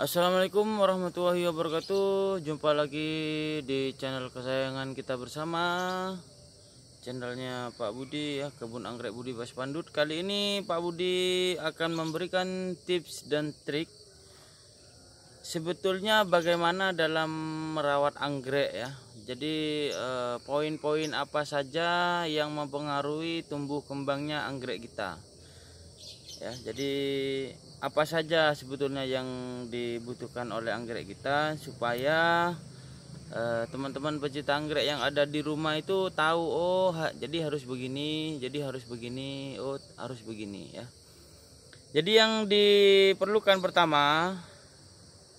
Assalamualaikum warahmatullahi wabarakatuh Jumpa lagi di channel kesayangan kita bersama Channelnya Pak Budi ya Kebun Anggrek Budi Bas Pandut Kali ini Pak Budi akan memberikan tips dan trik Sebetulnya bagaimana dalam merawat anggrek ya Jadi eh, poin-poin eh, apa saja yang mempengaruhi tumbuh kembangnya anggrek kita Ya jadi apa saja sebetulnya yang dibutuhkan oleh anggrek kita supaya eh, teman-teman uh, pecinta anggrek yang ada di rumah itu tahu oh ha, jadi harus begini jadi harus begini oh harus begini ya jadi yang diperlukan pertama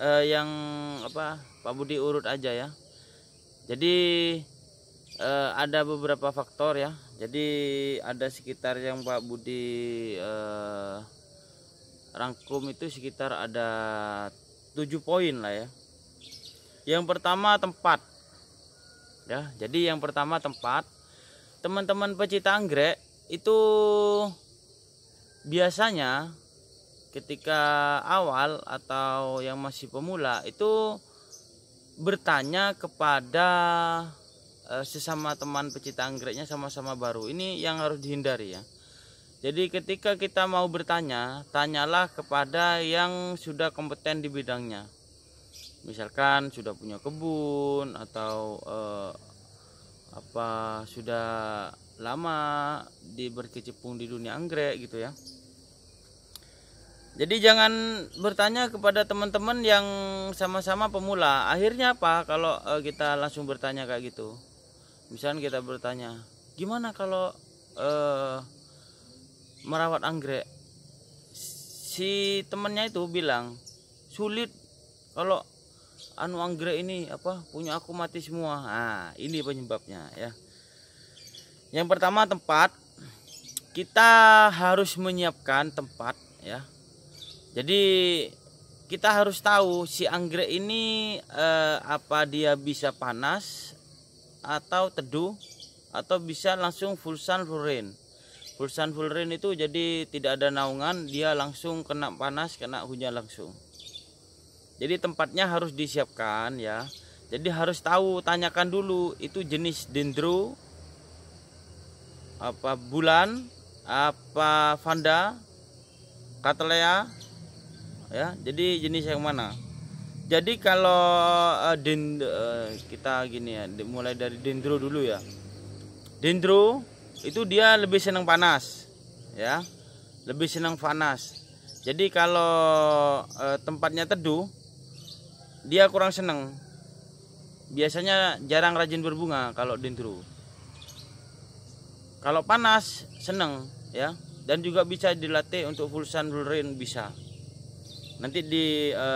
uh, yang apa Pak Budi urut aja ya jadi uh, ada beberapa faktor ya jadi ada sekitar yang Pak Budi uh, rangkum itu sekitar ada tujuh poin lah ya yang pertama tempat ya jadi yang pertama tempat teman-teman pecinta anggrek itu biasanya ketika awal atau yang masih pemula itu bertanya kepada eh, sesama teman pecinta anggreknya sama-sama baru ini yang harus dihindari ya jadi ketika kita mau bertanya, tanyalah kepada yang sudah kompeten di bidangnya. Misalkan sudah punya kebun atau eh, apa sudah lama di berkecimpung di dunia anggrek gitu ya. Jadi jangan bertanya kepada teman-teman yang sama-sama pemula. Akhirnya apa kalau eh, kita langsung bertanya kayak gitu? Misalnya kita bertanya, "Gimana kalau eh merawat anggrek si temennya itu bilang sulit kalau anu anggrek ini apa punya aku mati semua nah ini penyebabnya ya yang pertama tempat kita harus menyiapkan tempat ya jadi kita harus tahu si anggrek ini eh, apa dia bisa panas atau teduh atau bisa langsung full sun full rain. Pulsan full rain itu jadi tidak ada naungan, dia langsung kena panas, kena hujan langsung. Jadi tempatnya harus disiapkan ya. Jadi harus tahu, tanyakan dulu itu jenis dendro apa bulan, apa vanda, katalea ya. Jadi jenis yang mana? Jadi kalau uh, eh, dendro uh, eh, kita gini ya, mulai dari dendro dulu ya. Dendro itu dia lebih senang panas ya lebih senang panas jadi kalau e, tempatnya teduh dia kurang senang biasanya jarang rajin berbunga kalau dendro kalau panas senang ya dan juga bisa dilatih untuk full sun full rain bisa nanti di e,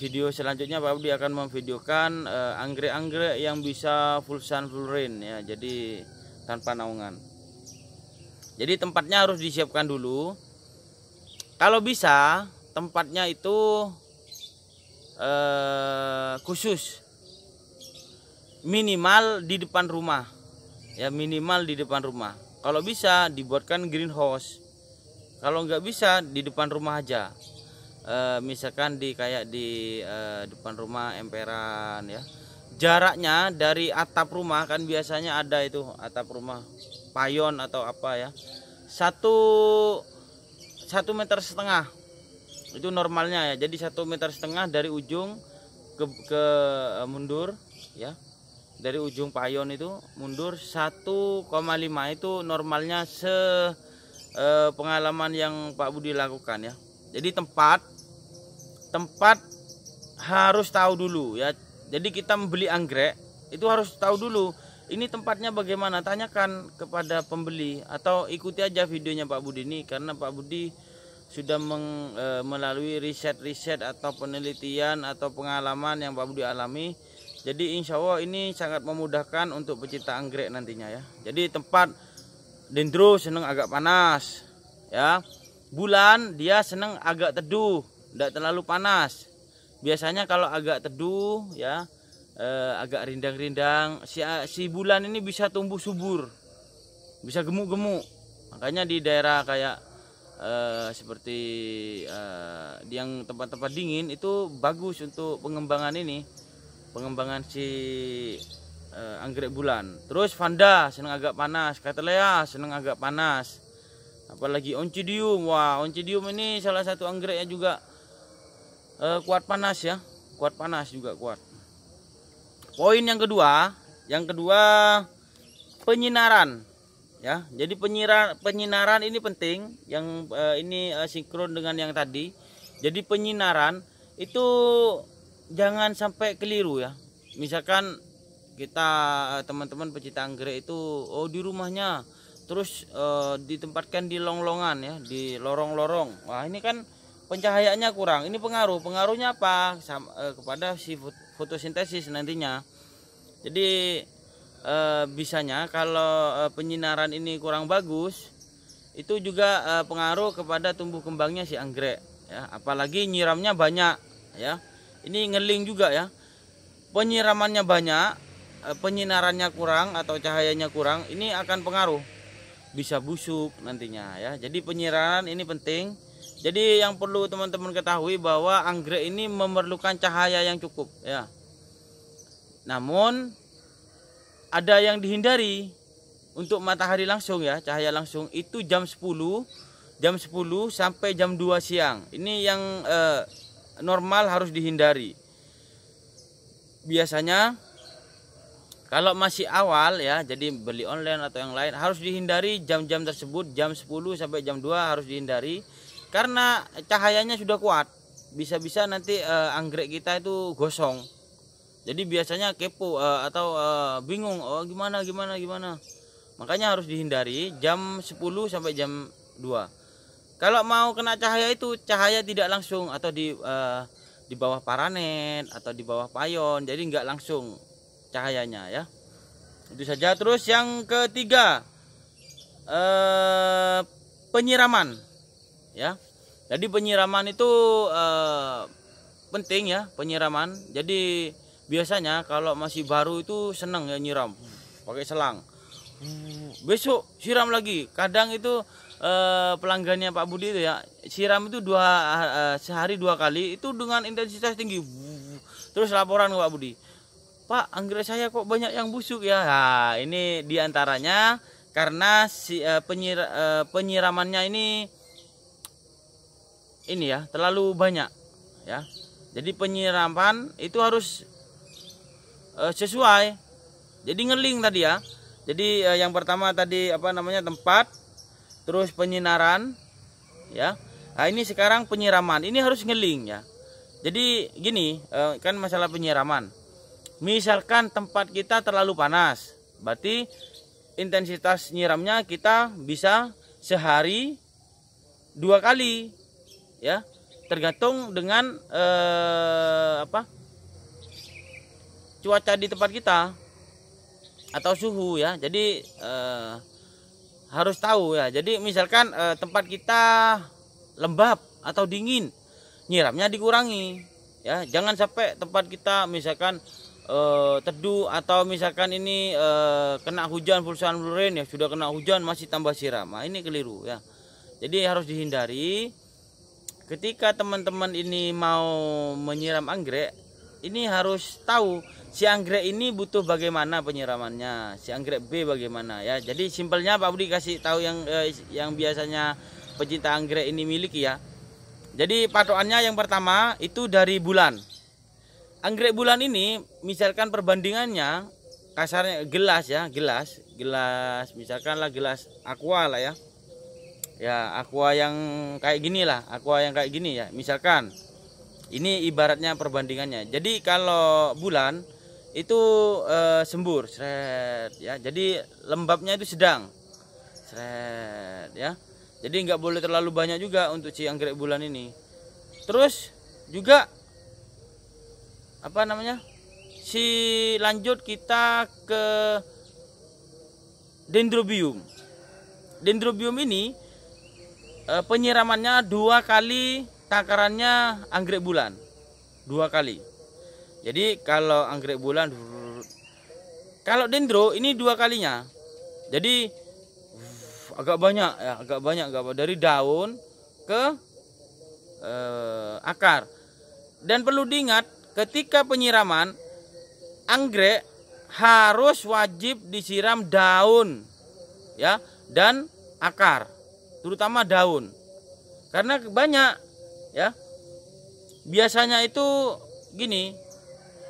video selanjutnya Pak Abdi akan memvideokan anggrek-anggrek anggrek -anggrek yang bisa full sun full rain ya jadi tanpa naungan. Jadi tempatnya harus disiapkan dulu. Kalau bisa tempatnya itu eh, khusus minimal di depan rumah ya minimal di depan rumah kalau bisa dibuatkan greenhouse kalau nggak bisa di depan rumah aja Eh, misalkan di kayak di eh, depan rumah emperan ya jaraknya dari atap rumah kan biasanya ada itu atap rumah payon atau apa ya satu satu meter setengah itu normalnya ya jadi satu meter setengah dari ujung ke, ke eh, mundur ya dari ujung payon itu mundur 1,5 itu normalnya se eh, pengalaman yang Pak Budi lakukan ya jadi tempat tempat harus tahu dulu ya jadi kita membeli anggrek itu harus tahu dulu ini tempatnya bagaimana tanyakan kepada pembeli atau ikuti aja videonya Pak Budi ini karena Pak Budi sudah meng, e, melalui riset-riset atau penelitian atau pengalaman yang Pak Budi alami. Jadi insya Allah ini sangat memudahkan untuk pecinta anggrek nantinya ya. Jadi tempat dendro seneng agak panas ya. Bulan dia seneng agak teduh, tidak terlalu panas biasanya kalau agak teduh ya eh, agak rindang-rindang si, si bulan ini bisa tumbuh subur bisa gemuk-gemuk makanya di daerah kayak eh, seperti eh, yang tempat-tempat dingin itu bagus untuk pengembangan ini pengembangan si eh, anggrek bulan terus vanda seneng agak panas katelea seneng agak panas apalagi oncidium wah oncidium ini salah satu anggreknya juga e, kuat panas ya kuat panas juga kuat poin yang kedua yang kedua penyinaran ya jadi penyinaran penyinaran ini penting yang e, ini e, sinkron dengan yang tadi jadi penyinaran itu jangan sampai keliru ya misalkan kita teman-teman pecinta anggrek itu oh di rumahnya terus e, ditempatkan di longlongan ya di lorong-lorong wah ini kan pencahayaannya kurang ini pengaruh pengaruhnya apa Sama, eh, kepada si fotosintesis nantinya jadi eh, bisanya kalau eh, penyinaran ini kurang bagus itu juga eh, pengaruh kepada tumbuh kembangnya si anggrek ya apalagi nyiramnya banyak ya ini ngeling juga ya penyiramannya banyak eh, penyinarannya kurang atau cahayanya kurang ini akan pengaruh bisa busuk nantinya ya jadi penyiraman ini penting jadi yang perlu teman-teman ketahui bahwa anggrek ini memerlukan cahaya yang cukup ya. Namun ada yang dihindari untuk matahari langsung ya, cahaya langsung itu jam 10, jam 10 sampai jam 2 siang. Ini yang eh, normal harus dihindari. Biasanya kalau masih awal ya, jadi beli online atau yang lain harus dihindari jam-jam tersebut, jam 10 sampai jam 2 harus dihindari karena cahayanya sudah kuat bisa-bisa nanti uh, anggrek kita itu gosong jadi biasanya kepo uh, atau uh, bingung oh gimana gimana gimana makanya harus dihindari jam 10 sampai jam 2 kalau mau kena cahaya itu cahaya tidak langsung atau di uh, di bawah paranet atau di bawah payon jadi nggak langsung cahayanya ya itu saja terus yang ketiga eh, penyiraman ya jadi penyiraman itu eh, penting ya penyiraman jadi biasanya kalau masih baru itu senang ya nyiram pakai selang besok siram lagi kadang itu eh, pelanggannya Pak Budi itu ya siram itu dua eh, sehari dua kali itu dengan intensitas tinggi terus laporan ke Pak Budi Pak anggrek saya kok banyak yang busuk ya nah, ini diantaranya karena si eh, penyir, eh, penyiramannya ini ini ya terlalu banyak ya jadi penyiraman itu harus e, sesuai jadi ngeling tadi ya jadi e, yang pertama tadi apa namanya tempat terus penyinaran ya nah, ini sekarang penyiraman ini harus ngeling ya jadi gini e, kan masalah penyiraman misalkan tempat kita terlalu panas berarti intensitas nyiramnya kita bisa sehari dua kali ya tergantung dengan eh, apa cuaca di tempat kita atau suhu ya jadi eh, harus tahu ya jadi misalkan eh, tempat kita lembab atau dingin nyiramnya dikurangi ya jangan sampai tempat kita misalkan eh, teduh atau misalkan ini eh, kena hujan pulsaan bluren ya sudah kena hujan masih tambah siram nah, ini keliru ya jadi harus dihindari ketika teman-teman ini mau menyiram anggrek ini harus tahu si anggrek ini butuh bagaimana penyiramannya si anggrek B bagaimana ya jadi simpelnya Pak Budi kasih tahu yang eh, yang biasanya pecinta anggrek ini miliki ya jadi patokannya yang pertama itu dari bulan anggrek bulan ini misalkan perbandingannya kasarnya gelas ya gelas gelas misalkanlah gelas aqua lah ya ya aqua yang kayak gini lah aqua yang kayak gini ya misalkan ini ibaratnya perbandingannya jadi kalau bulan itu e, sembur seret ya jadi lembabnya itu sedang seret ya jadi nggak boleh terlalu banyak juga untuk si anggrek bulan ini terus juga apa namanya si lanjut kita ke dendrobium dendrobium ini Eh, penyiramannya dua kali takarannya anggrek bulan dua kali jadi kalau anggrek bulan kalau dendro ini dua kalinya jadi agak banyak ya agak banyak agak dari daun ke eh, akar dan perlu diingat ketika penyiraman anggrek harus wajib disiram daun ya dan akar terutama daun. Karena banyak ya. Biasanya itu gini,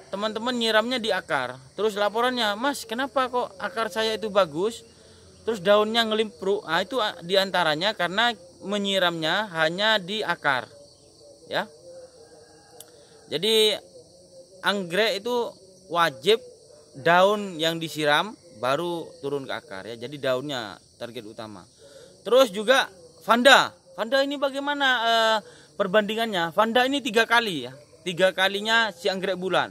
teman-teman nyiramnya di akar. Terus laporannya, "Mas, kenapa kok akar saya itu bagus?" Terus daunnya ngelimpru Nah, itu ah, diantaranya karena menyiramnya hanya di akar. Ya. Jadi anggrek itu wajib daun yang disiram baru turun ke akar ya. Jadi daunnya target utama. Terus juga Vanda. Vanda ini bagaimana uh, perbandingannya? Vanda ini tiga kali ya. Tiga kalinya si anggrek bulan.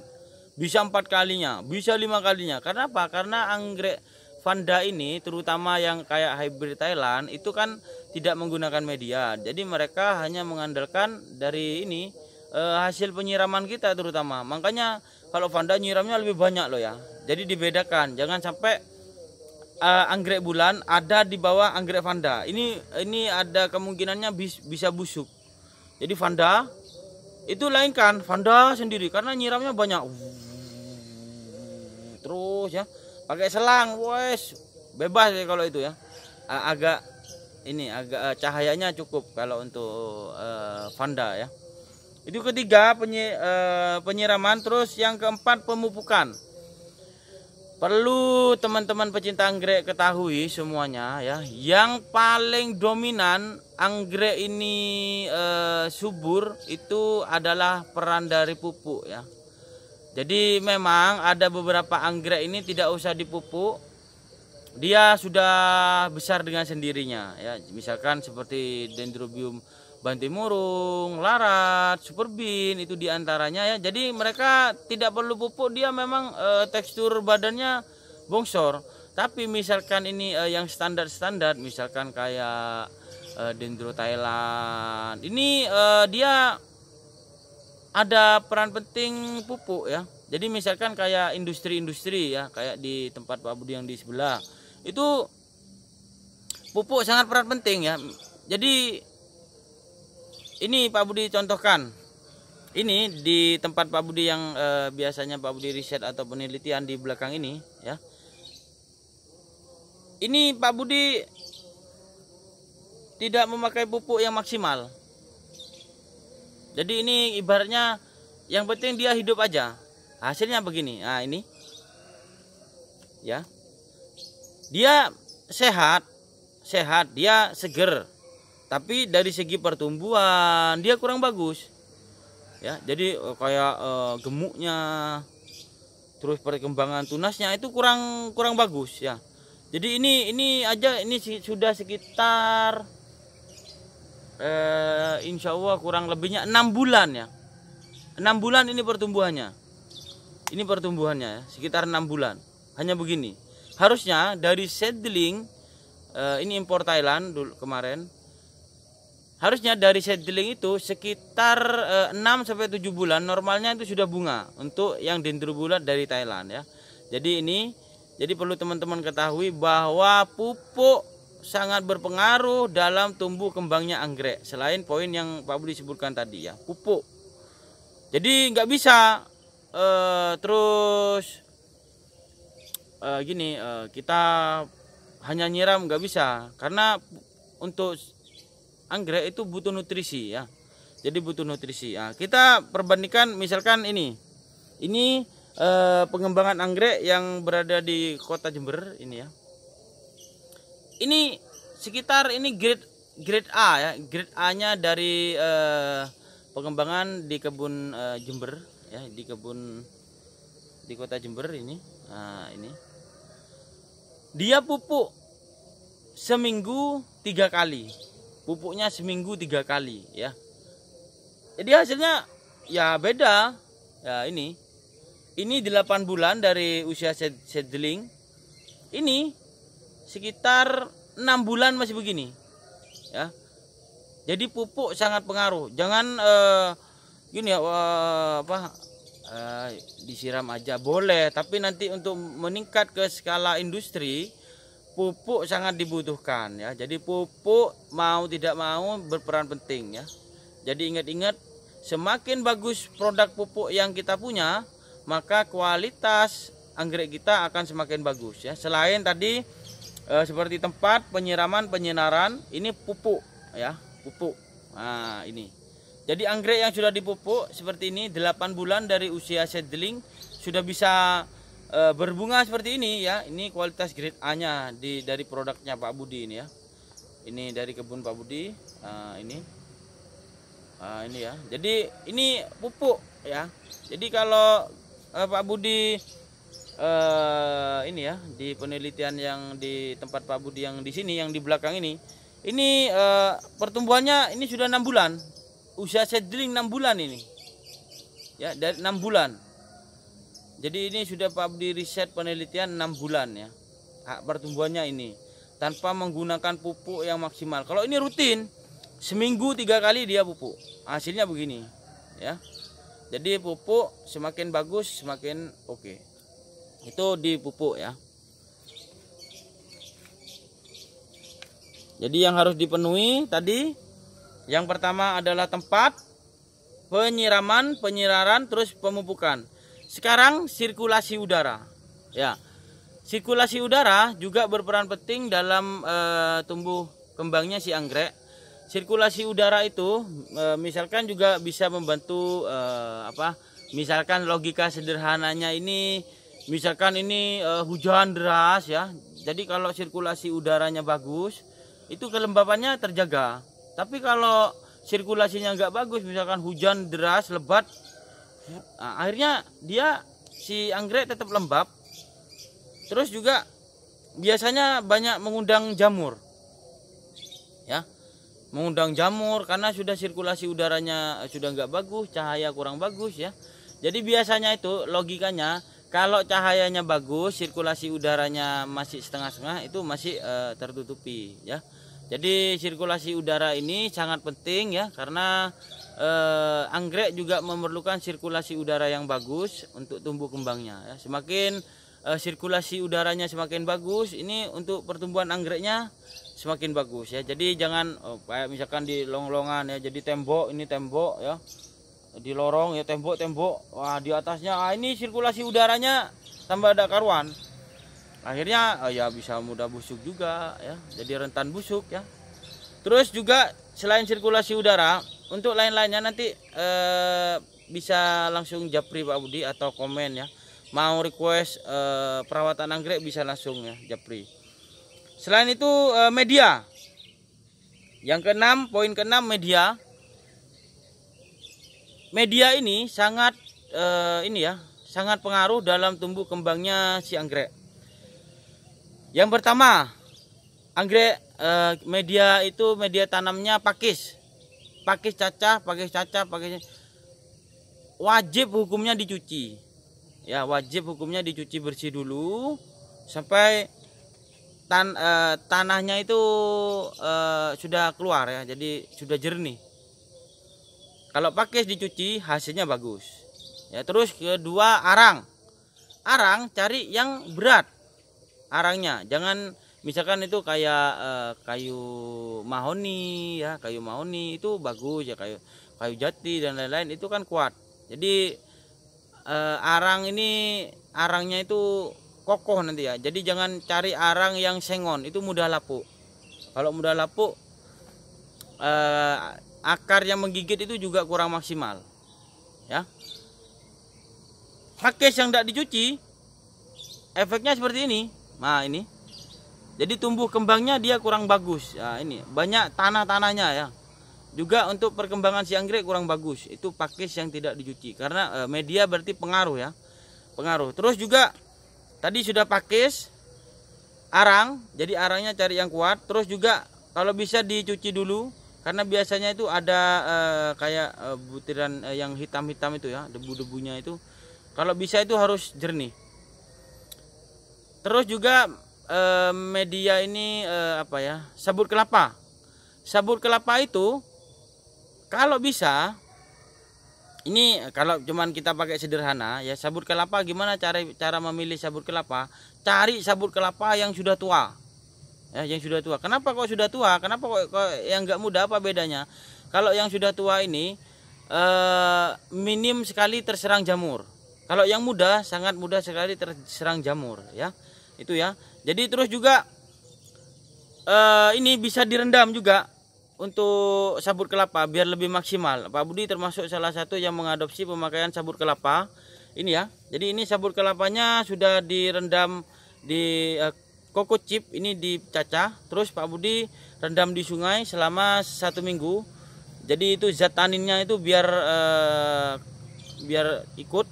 Bisa empat kalinya, bisa lima kalinya. Karena apa? Karena anggrek Vanda ini terutama yang kayak hybrid Thailand itu kan tidak menggunakan media. Jadi mereka hanya mengandalkan dari ini uh, hasil penyiraman kita terutama. Makanya kalau Vanda nyiramnya lebih banyak loh ya. Jadi dibedakan, jangan sampai uh, anggrek bulan ada di bawah anggrek vanda. Ini ini ada kemungkinannya bis, bisa busuk. Jadi vanda itu lain kan vanda sendiri karena nyiramnya banyak. Terus ya pakai selang, wes bebas ya kalau itu ya. Eh, agak ini agak eh, cahayanya cukup kalau untuk uh, vanda ya. Itu ketiga penyi, uh, penyiraman terus yang keempat pemupukan Perlu teman-teman pecinta anggrek ketahui semuanya ya, yang paling dominan anggrek ini e, subur itu adalah peran dari pupuk ya. Jadi memang ada beberapa anggrek ini tidak usah dipupuk. Dia sudah besar dengan sendirinya ya. Misalkan seperti dendrobium bantimurung, larat, superbin itu diantaranya ya. Jadi mereka tidak perlu pupuk, dia memang e, tekstur badannya bongsor. Tapi misalkan ini e, yang standar-standar, misalkan kayak e, dendro Thailand, ini e, dia ada peran penting pupuk ya. Jadi misalkan kayak industri-industri ya, kayak di tempat Pak Budi yang di sebelah itu pupuk sangat peran penting ya. Jadi ini Pak Budi contohkan ini di tempat Pak Budi yang eh, biasanya Pak Budi riset atau penelitian di belakang ini ya ini Pak Budi tidak memakai pupuk yang maksimal jadi ini ibaratnya yang penting dia hidup aja hasilnya begini nah ini ya dia sehat sehat dia seger tapi dari segi pertumbuhan dia kurang bagus ya jadi eh, kayak e, gemuknya terus perkembangan tunasnya itu kurang kurang bagus ya jadi ini ini aja ini sudah sekitar e, insya Allah kurang lebihnya enam bulan ya enam bulan ini pertumbuhannya ini pertumbuhannya ya, sekitar enam bulan hanya begini harusnya dari seedling e, ini impor Thailand dulu kemarin harusnya dari seedling itu sekitar e, eh, 6 sampai 7 bulan normalnya itu sudah bunga untuk yang dendrobulat dari Thailand ya. Jadi ini jadi perlu teman-teman ketahui bahwa pupuk sangat berpengaruh dalam tumbuh kembangnya anggrek selain poin yang Pak Budi sebutkan tadi ya, pupuk. Jadi nggak bisa e, terus e, gini e, kita hanya nyiram nggak bisa karena untuk anggrek itu butuh nutrisi ya jadi butuh nutrisi ya kita perbandingkan misalkan ini ini eh, pengembangan anggrek yang berada di kota Jember ini ya ini sekitar ini grade grade A ya grade A nya dari eh, pengembangan di kebun eh, Jember ya di kebun di kota Jember ini nah ini dia pupuk seminggu tiga kali pupuknya seminggu tiga kali ya jadi hasilnya ya beda ya ini ini 8 bulan dari usia seedling ini sekitar 6 bulan masih begini ya jadi pupuk sangat pengaruh jangan eh, gini ya eh, apa eh, disiram aja boleh tapi nanti untuk meningkat ke skala industri pupuk sangat dibutuhkan ya. Jadi pupuk mau tidak mau berperan penting ya. Jadi ingat-ingat semakin bagus produk pupuk yang kita punya, maka kualitas anggrek kita akan semakin bagus ya. Selain tadi e, seperti tempat penyiraman, penyinaran, ini pupuk ya, pupuk. Nah, ini. Jadi anggrek yang sudah dipupuk seperti ini 8 bulan dari usia seedling sudah bisa Eh, berbunga seperti ini ya. Ini kualitas grade A-nya di dari produknya Pak Budi ini ya. Ini dari kebun Pak Budi. E, ini e, ini ya. Jadi ini pupuk ya. Jadi kalau e, Pak Budi e, ini ya di penelitian yang di tempat Pak Budi yang di sini yang di belakang ini. Ini e, pertumbuhannya ini sudah enam bulan. Usia seedling enam bulan ini. Ya, dari enam bulan jadi ini sudah Pabdi riset penelitian 6 bulan ya. Pertumbuhannya ini tanpa menggunakan pupuk yang maksimal. Kalau ini rutin seminggu tiga kali dia pupuk. Hasilnya begini ya. Jadi pupuk semakin bagus semakin oke. Okay. Itu di pupuk ya. Jadi yang harus dipenuhi tadi yang pertama adalah tempat penyiraman, penyiraran, terus pemupukan. Sekarang sirkulasi udara. Ya. Sirkulasi udara juga berperan penting dalam e, tumbuh kembangnya si anggrek. Sirkulasi udara itu e, misalkan juga bisa membantu e, apa? Misalkan logika sederhananya ini misalkan ini e, hujan deras ya. Jadi kalau sirkulasi udaranya bagus, itu kelembapannya terjaga. Tapi kalau sirkulasinya nggak bagus, misalkan hujan deras lebat, nah, akhirnya dia si anggrek tetap lembab terus juga biasanya banyak mengundang jamur ya mengundang jamur karena sudah sirkulasi udaranya eh, sudah nggak bagus cahaya kurang bagus ya jadi biasanya itu logikanya kalau cahayanya bagus sirkulasi udaranya masih setengah-setengah itu masih e, tertutupi ya jadi sirkulasi udara ini sangat penting ya karena eh, anggrek juga memerlukan sirkulasi udara yang bagus untuk tumbuh kembangnya. Ya. Semakin eh, sirkulasi udaranya semakin bagus, ini untuk pertumbuhan anggreknya semakin bagus ya. Jadi jangan oh, kayak misalkan di longlongan ya, jadi tembok ini tembok ya, di lorong ya tembok tembok, wah di atasnya ah, ini sirkulasi udaranya tambah ada karuan. Akhirnya oh, ya bisa mudah busuk juga ya, jadi rentan busuk ya. Terus juga selain sirkulasi udara, untuk lain-lainnya nanti eh, bisa langsung japri Pak Budi atau komen ya mau request eh, perawatan anggrek bisa langsung ya japri selain itu eh, media yang keenam poin keenam media media ini sangat eh, ini ya sangat pengaruh dalam tumbuh kembangnya si anggrek yang pertama anggrek eh, media itu media tanamnya pakis pakai cacah pakai cacah pakai wajib hukumnya dicuci ya wajib hukumnya dicuci bersih dulu sampai tan eh, tanahnya itu eh, sudah keluar ya jadi sudah jernih kalau pakai dicuci hasilnya bagus ya terus kedua arang arang cari yang berat arangnya jangan misalkan itu kayak uh, kayu mahoni ya kayu mahoni itu bagus ya kayu kayu jati dan lain-lain itu kan kuat jadi uh, arang ini arangnya itu kokoh nanti ya jadi jangan cari arang yang sengon itu mudah lapuk kalau mudah lapuk uh, akar yang menggigit itu juga kurang maksimal ya pakai yang tidak dicuci efeknya seperti ini nah ini jadi tumbuh kembangnya dia kurang bagus ya, ini banyak tanah-tanahnya ya juga untuk perkembangan si anggrek kurang bagus itu pakis yang tidak dicuci karena eh, media berarti pengaruh ya pengaruh terus juga tadi sudah pakis arang jadi arangnya cari yang kuat terus juga kalau bisa dicuci dulu karena biasanya itu ada eh, kayak eh, butiran eh, yang hitam-hitam itu ya debu-debunya itu kalau bisa itu harus jernih terus juga Eh, media ini eh, apa ya sabut kelapa sabut kelapa itu kalau bisa ini kalau cuman kita pakai sederhana ya sabut kelapa gimana cara cara memilih sabut kelapa cari sabut kelapa yang sudah tua ya yang sudah tua kenapa kok sudah tua kenapa kok, kok yang nggak muda apa bedanya kalau yang sudah tua ini eh, minim sekali terserang jamur kalau yang muda sangat mudah sekali terserang jamur ya itu ya jadi terus juga uh, ini bisa direndam juga untuk sabut kelapa biar lebih maksimal Pak Budi termasuk salah satu yang mengadopsi pemakaian sabut kelapa ini ya jadi ini sabut kelapanya sudah direndam di uh, eh, koko chip ini dicacah terus Pak Budi rendam di sungai selama satu minggu jadi itu zat taninnya itu biar uh, biar ikut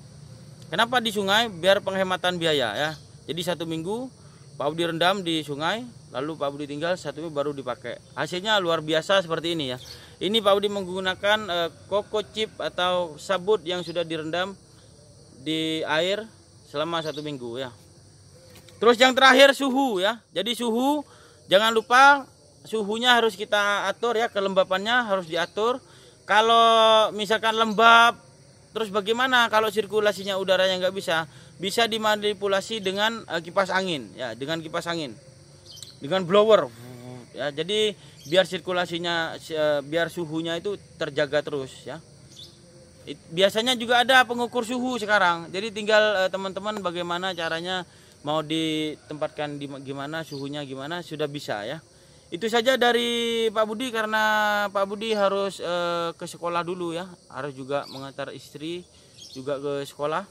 kenapa di sungai biar penghematan biaya ya jadi satu minggu Pak Budi rendam di sungai, lalu Pak Budi tinggal satu minggu baru dipakai. Hasilnya luar biasa seperti ini ya. Ini Pak Budi menggunakan uh, koko chip atau sabut yang sudah direndam di air selama satu minggu ya. Terus yang terakhir suhu ya. Jadi suhu jangan lupa suhunya harus kita atur ya, kelembapannya harus diatur. Kalau misalkan lembab, terus bagaimana kalau sirkulasinya udaranya nggak bisa? bisa dimanipulasi dengan uh, kipas angin ya dengan kipas angin dengan blower ya jadi biar sirkulasinya uh, biar suhunya itu terjaga terus ya It, biasanya juga ada pengukur suhu sekarang jadi tinggal eh, teman-teman uh, bagaimana caranya mau ditempatkan di gimana suhunya gimana sudah bisa ya itu saja dari Pak Budi karena Pak Budi harus uh, ke sekolah dulu ya harus juga mengantar istri juga ke sekolah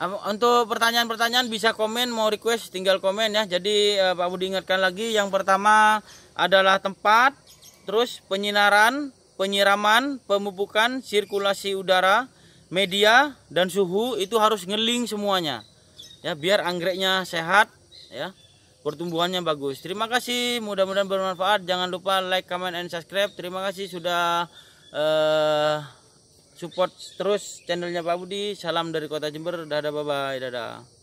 untuk pertanyaan-pertanyaan bisa komen mau request tinggal komen ya. Jadi eh, Pak Budi ingatkan lagi yang pertama adalah tempat, terus penyinaran, penyiraman, pemupukan, sirkulasi udara, media dan suhu itu harus ngeling semuanya. Ya, biar anggreknya sehat ya. Pertumbuhannya bagus. Terima kasih, mudah-mudahan bermanfaat. Jangan lupa like, comment and subscribe. Terima kasih sudah eh support terus channelnya Pak Budi salam dari kota Jember dadah bye bye dadah